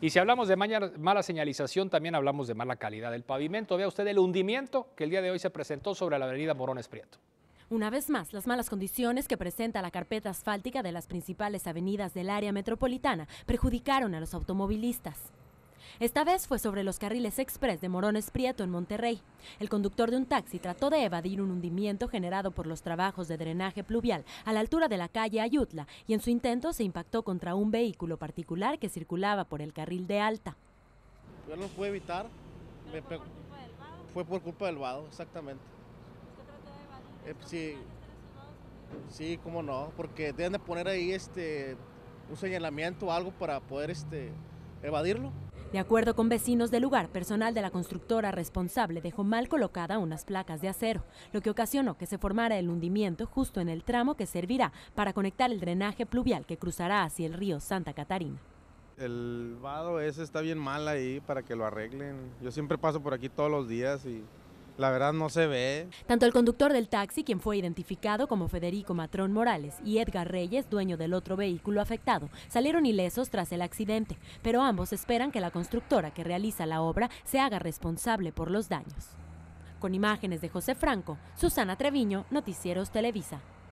Y si hablamos de mala señalización, también hablamos de mala calidad del pavimento. Vea usted el hundimiento que el día de hoy se presentó sobre la avenida Morones Prieto. Una vez más, las malas condiciones que presenta la carpeta asfáltica de las principales avenidas del área metropolitana perjudicaron a los automovilistas. Esta vez fue sobre los carriles express de Morones Prieto en Monterrey. El conductor de un taxi trató de evadir un hundimiento generado por los trabajos de drenaje pluvial a la altura de la calle Ayutla y en su intento se impactó contra un vehículo particular que circulaba por el carril de alta. Yo no lo pude evitar. fue, por culpa del vado. fue por culpa del vado, exactamente. ¿Usted trató de evadir? Eh, sí, sí, cómo no, porque deben de poner ahí este un señalamiento o algo para poder este evadirlo. De acuerdo con vecinos del lugar, personal de la constructora responsable dejó mal colocada unas placas de acero, lo que ocasionó que se formara el hundimiento justo en el tramo que servirá para conectar el drenaje pluvial que cruzará hacia el río Santa Catarina. El vado ese está bien mal ahí para que lo arreglen. Yo siempre paso por aquí todos los días y la verdad no se ve. Tanto el conductor del taxi, quien fue identificado como Federico Matrón Morales, y Edgar Reyes, dueño del otro vehículo afectado, salieron ilesos tras el accidente, pero ambos esperan que la constructora que realiza la obra se haga responsable por los daños. Con imágenes de José Franco, Susana Treviño, Noticieros Televisa.